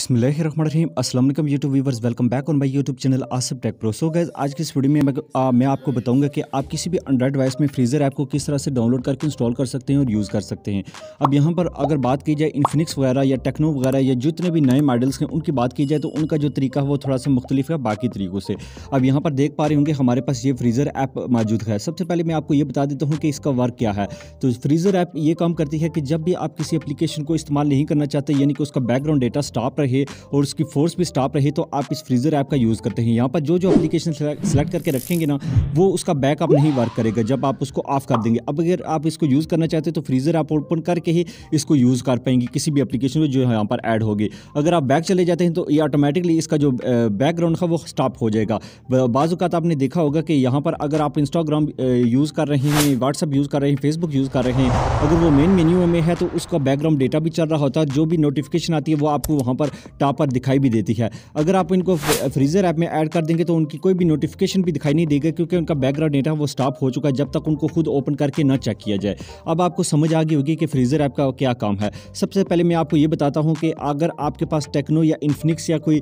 बसमिल YouTube viewers welcome back on my YouTube channel Asif tech pro so guys आज की इस video में मैं, आ, मैं आपको बताऊंगा कि आप किसी भी एंड्रॉइड डिवाइस में फ्रीज़र ऐप को किस तरह से डाउनलोड करके इंस्टॉल कर सकते हैं और यूज़ कर सकते हैं अब यहाँ पर अगर बात की जाए इन्फिनिक्स वगैरह या टेक्नो वगैरह या जितने भी नए मॉडल्स हैं उनकी बात की जाए तो उनका जो तरीका है वो थोड़ा सा मुख्तलिफ है बाकी तरीक़ों से अब यहाँ पर देख पा रहे होंगे हमारे पास ये फ्रीज़र ऐप मौजूद है सबसे पहले मैं आपको ये बता देता हूँ कि इसका वर्क क्या है तो फ्रीज़र ऐप ये काम करती है कि जब भी आप किसी अपलीकेशन को इस्तेमाल नहीं करना चाहते यानी कि उसका बैकग्राउंड डेटा स्टॉप रहे रहे और उसकी फोर्स भी स्टॉप रहे तो आप इस फ्रीज़र ऐप का यूज़ करते हैं यहाँ पर जो जो एप्लीकेशन सेलेक्ट करके रखेंगे ना वो उसका बैकअप नहीं वर्क करेगा जब आप उसको ऑफ कर देंगे अब अगर आप इसको यूज़ करना चाहते हैं तो फ्रीज़र आप ओपन करके ही इसको यूज़ कर पाएंगे किसी भी एप्लीकेशन में जो यहाँ पर ऐड होगी अगर आप बैक चले जाते हैं तो ये ऑटोमेटिकली इसका जो बैकग्राउंड है वो स्टॉप हो जाएगा बाजूकात आपने देखा होगा कि यहाँ पर अगर आप इंस्टाग्राम यूज़ कर रहे हैं व्हाट्सअप यूज़ कर रहे हैं फेसबुक यूज़ कर रहे हैं अगर वो मेन मेन्यू में है तो उसका बैकग्राउंड डेटा भी चल रहा होता है जो भी नोटिफिकेशन आती है वो आपको वहाँ पर टॉपर दिखाई भी देती है अगर आप इनको फ्रीज़र ऐप में ऐड कर देंगे तो उनकी कोई भी नोटिफिकेशन भी दिखाई नहीं देगा क्योंकि उनका बैकग्राउंड डेटा वो स्टॉप हो चुका है जब तक उनको खुद ओपन करके ना चेक किया जाए अब आपको समझ आ गई होगी कि फ्रीज़र ऐप का क्या काम है सबसे पहले मैं आपको ये बताता हूँ कि अगर आपके पास टेक्नो या इन्फिनिक्स या कोई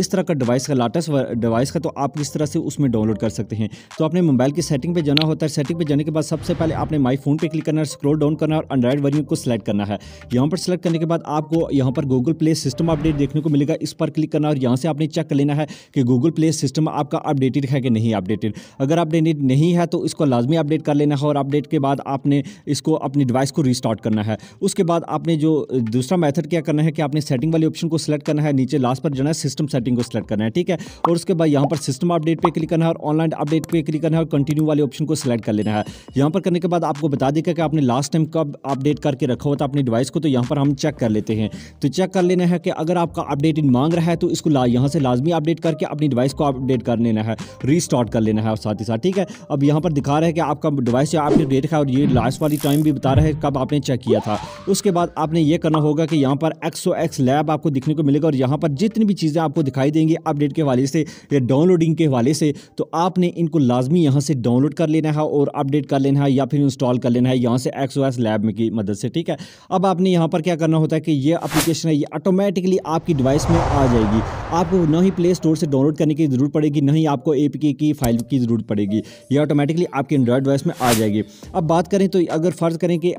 इस तरह का डिवाइस का लाटेस्ट डिवाइस का तो आप इस तरह से उसमें डाउनलोड कर सकते हैं तो आपने मोबाइल की सेटिंग पर जाना होता है सेटिंग पर जाने के बाद सबसे पहले आपने माई फोन पर क्लिक करना है स्क्रोल डाउन करना और एंड्रॉइड वर्जन को सिलेक्ट करना है यहाँ पर सिलेक्ट करने के बाद आपको यहाँ पर Google Play system update update देखने को मिलेगा इस पर क्लिक करना और यहाँ से आपने चेक कर लेना है कि गूगल प्ले सिस्टम आपका अपडेटेड है कि नहीं अपडेटेड अगर अपडेटेड नहीं है तो इसको लाजमी अपडेट कर लेना है और अपडेट के बाद आपने इसको अपनी डिवाइस को रिस्टार्ट करना है उसके बाद आपने जो दूसरा मैथड क्या करना है कि आपने सेटिंग वाले ऑप्शन को सिलेक्ट करना है नीचे लास्ट पर जाना है सिस्टम सेटिंग को सिलेक्ट करना है ठीक है और उसके बाद यहाँ पर सिस्टम अपडेट पर क्लिक करना है और ऑनलाइन अपडेट पर क्लिक करना है और कंटिन्यू वाले ऑप्शन को सिलेक्ट कर लेना है यहाँ पर करने के बाद आपको बता देगा कि आपने लास्ट टाइम कब अपडेट करके रखा हुआ था अपनी डिवाइस को तो यहाँ पर हम चेक कर लेते हैं तो चेक कर लेना है कि अगर आपका अपडेट मांग रहा है तो इसको ला यहाँ से लाजमी अपडेट करके अपनी डिवाइस को अपडेट कर लेना है रीस्टार्ट कर लेना है और साथ ही साथ ठीक है अब यहाँ पर दिखा रहा है कि आपका डिवाइस या आपने डेट है और ये लास्ट वाली टाइम भी बता रहा है कब आपने चेक किया था उसके बाद आपने ये करना होगा कि यहाँ पर एक्सो एक्स लैब आपको दिखने को मिलेगा और यहाँ पर जितनी भी चीज़ें आपको दिखाई देंगी अपडेट के हवाले से या डाउनलोडिंग के हवाले से तो आपने इनको लाजमी यहाँ से डाउनलोड कर लेना है और अपडेट कर लेना है या फिर इंस्टॉल कर लेना है यहाँ से एक्सो एक्स लैब की मदद से ठीक है अब आपने यहाँ पर क्या करना होता है कि ये अप्लीकेशन है ये ऑटोमेटिकली आपकी डिवाइस में आ जाएगी आपको न ही प्ले स्टोर से डाउनलोड करने की ज़रूरत पड़ेगी न ही आपको ए की फाइल की ज़रूरत पड़ेगी ये ऑटोमेटिकली आपकी एंड्रॉयड डिवाइस में आ जाएगी अब बात करें तो अगर फ़र्ज़ करें कि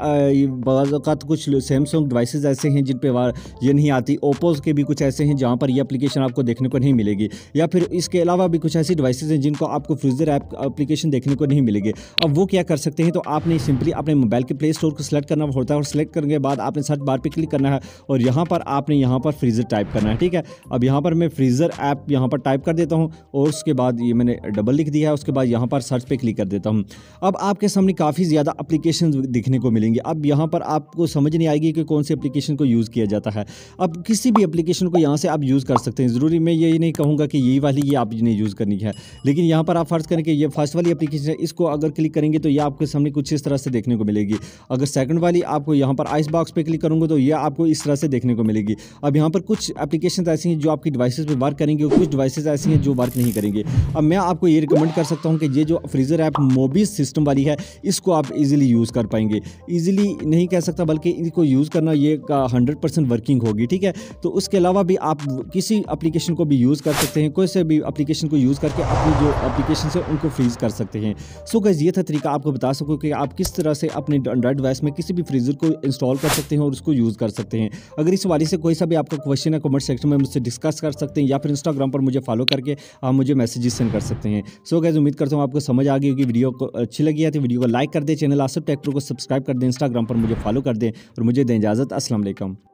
बात कुछ सैमसंग डिवाइसेज ऐसे हैं जिन पर ये नहीं आती ओप्पोज के भी कुछ ऐसे हैं जहाँ पर यह अपलीकेशन आपको देखने को नहीं मिलेगी या फिर इसके अलावा भी कुछ ऐसी डिवाइसेज हैं जिनको आपको फ्रीज़र ऐप अपलीकेशन देखने को नहीं मिलेगी अब वो क्या कर सकते हैं तो आपने सिंपली अपने मोबाइल के प्ले स्टोर को सिलेक्ट करना होता है और सिलेक्ट करने के बाद आपने सर्च बार पर क्लिक करना है और यहाँ पर आपने यहाँ पर फ्रीजर फ्रीज़र टाइप करना है ठीक है अब यहाँ पर मैं फ्रीज़र ऐप यहाँ पर टाइप कर देता हूँ और उसके बाद ये मैंने डबल लिख दिया है उसके बाद यहाँ पर सर्च पर क्लिक कर देता हूँ अब आपके सामने काफ़ी ज़्यादा अप्लीकेशन दिखने को मिलेंगी अब यहाँ पर आपको समझ नहीं आएगी कि कौन से अप्लीकेशन को यूज़ किया जाता है अब किसी भी अप्लीकेशन को यहाँ से आप यूज़ कर सकते हैं ज़रूरी मैं यही नहीं कहूँगा कि यही वाली ये आपने यूज़ करनी है लेकिन यहाँ पर आप फर्ज करें कि ये फर्स्ट वाली अपलीकेशन है इसको अगर क्लिक करेंगे तो ये आपके सामने कुछ इस तरह से देखने को मिलेगी अगर सेकंड वाली आपको यहाँ पर आइस बॉक्स पे क्लिक करूँगा तो ये आपको इस तरह से देखने को मिलेगी अब यहाँ पर कुछ एप्लीकेशन ऐसी हैं जो आपकी डिवाइसेस पे वर्क करेंगे और कुछ डिवाइसेस ऐसी हैं जो वर्क नहीं करेंगे अब मैं आपको ये रिकमेंड कर सकता हूँ कि ये जो फ्रीज़र ऐप मोबी सिस्टम वाली है इसको आप इजीली यूज़ कर पाएंगे इजीली नहीं कह सकता बल्कि इनको यूज़ करना ये हंड्रेड वर्किंग होगी ठीक है तो उसके अलावा भी आप किसी अप्लीकेशन को भी यूज़ कर सकते हैं कोई से भी अप्लीकेशन को यूज़ करके अपनी जो एप्लीकेशन है उनको फ्रीज़ कर सकते हैं सो गैस ये था तरीका आपको बता सको कि आप किस तरह से अपने एंड्रॉइड डिवाइस में किसी भी फ्रीज़र को इंस्टॉल कर सकते हैं और उसको यूज़ कर सकते हैं अगर इस वाली से कोई सा भी आपका क्वेश्चन है कमेंट सेक्शन में मुझसे डिस्कस कर सकते हैं या फिर इंस्टाग्राम पर मुझे फॉलो करके आप मुझे मैसेजेस सेंड कर सकते हैं सो so, गैज उम्मीद करता हूँ आपको समझ आ गई होगी वीडियो को अच्छी लगी है तो वीडियो को लाइक कर दें चैनल आसिफ ट्रैक्टर को सब्सक्राइब कर दें इंस्टाग्राम पर मुझे फॉलो कर दें और मुझे दें इजाज़त असल